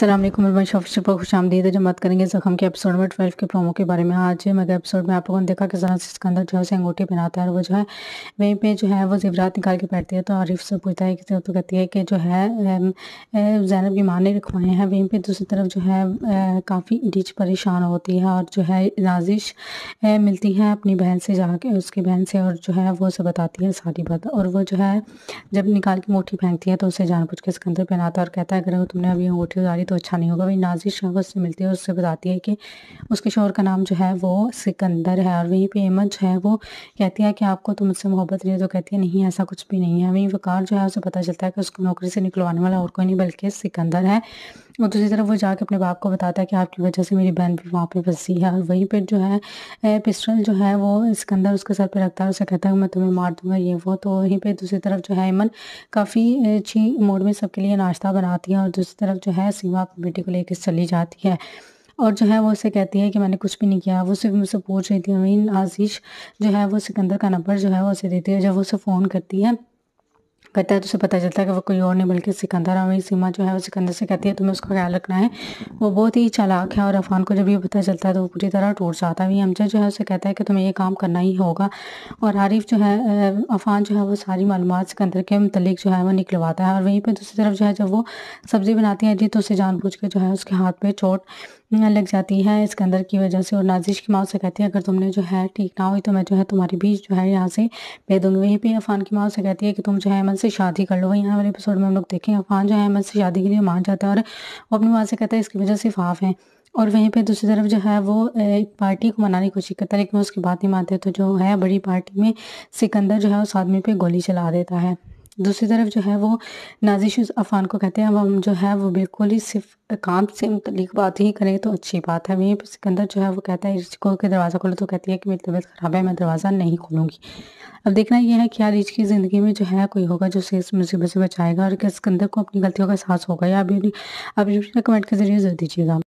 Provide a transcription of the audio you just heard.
असलम उमर शॉफिशर पर खुश आमदीद बात करेंगे जख्म के एपिसोड में ट्वेल्व के प्रोमो के बारे में आज मगर एपिसोड में आप लोगों ने देखा कि जरा सिकंदर जो है उसे अंगूठी पहनाता है और वो जो है वहीं पे जो है वो जेवरात निकाल के बैठती है तो आरिफ से पूछता है कि तो कहती है कि जो है जैनब की माँ ने रखवाए हैं वहीं पर दूसरी तरफ जो है काफ़ी डिच परेशान होती है और जो है नाजिश मिलती है अपनी बहन से जाके उसकी बहन से और जो है वो उसे बताती है सारी बात और वो जो है जब निकाल के अंगूठी फेंकती है तो उसे जानबूझ के सिकंदर पहनाता है और कहता है अगर तुमने अभी अंगूठी उतारी तो अच्छा नहीं होगा वही नाजिर शाह उससे मिलती है उससे बताती है कि उसके शोर का नाम जो है वो सिकंदर है और वहीं पर एमन जो है वो कहती है कि आपको तो मुझसे मोहब्बत नहीं है तो कहती है नहीं ऐसा कुछ भी नहीं है वहीं वकार जो है उसे पता चलता है कि उसको नौकरी से निकलवाने वाला और कोई नहीं बल्कि सिकंदर है और दूसरी तरफ वो जाके अपने बाप को बताता है कि आपकी वजह से मेरी बहन भी वहाँ पर फंसी है और वहीं पर जो है पिस्टल जो है वो सिकंदर उसके सर पर रखता है उसे कहता है मैं तुम्हें मार दूंगा ये वो तो वहीं पर दूसरी तरफ जो है एमन काफ़ी अच्छी मोड में सबके लिए नाश्ता बनाती है और दूसरी तरफ जो है सीमा वहाँ पर बेटे को लेकर चली जाती है और जो है वो उसे कहती है कि मैंने कुछ भी नहीं किया वो सिर्फ मुझसे पूछ रही थी मीन आशीष जो है वो सिकंदर का नंबर जो है वो उसे देती है जब वो उसे फ़ोन करती है कहता है तो उसे पता चलता है कि वो कोई और नहीं बल्कि सिकंदर है वही सीमा जो है वो सिकंदर से कहती है तुम्हें उसका ख्याल रखना है वो बहुत ही चालाक है और अफान को जब ये पता चलता है तो वो पूरी तरह टूट जाता है वही हमजा जो है उसे कहता है कि तुम्हें ये काम करना ही होगा और आरिफ जो है अफान जो है वो सारी मालूम सिकंदर के मतलब जो है वो निकलवाता है और वहीं पर दूसरी तरफ जो है जब वो सब्ज़ी बनाती है जी तो उसे जानबूझ के जो है उसके हाथ पर चोट हम्म, लग जाती है इसके अंदर की वजह से और नाजिश की माओ से कहती है अगर तुमने जो है ठीक ना हुई तो मैं जो है तुम्हारी बीच जो है यहाँ से दे दूंगी वहीं पे अफान की माओ से कहती है कि तुम जो है अमन से शादी कर लो वहीं वाले एपिसोड में हम लोग देखें अफान जो है अमन से शादी के लिए मान जाता है और वो अपनी माँ से कहता है इसकी वजह से फाफ है और वहीं पर दूसरी तरफ जो है वो एक पार्टी को मनाने की कोशिश करता है लेकिन उसकी बात नहीं मानते तो जो है बड़ी पार्टी में सिकंदर जो है उस आदमी पे गोली चला देता है दूसरी तरफ जो है वो नाजिश अफान को कहते हैं अब हम जो है वो बिल्कुल ही सिर्फ काम से मुतलिक बात ही करें तो अच्छी बात है वहीं सिकंदर जो है वो कहता है रिजको के दरवाज़ा खोलो तो कहती है कि मेरी तबीयत ख़राब है मैं दरवाज़ा नहीं खोलूँगी अब देखना यह है क्या रिज की ज़िंदगी में जो है कोई होगा जो इस मुसीबत से बचाएगा और क्या सिकंदर को अपनी गलतियों का एहसास होगा या अभी अभी कमेंट के ज़रिए जरूर दीजिएगा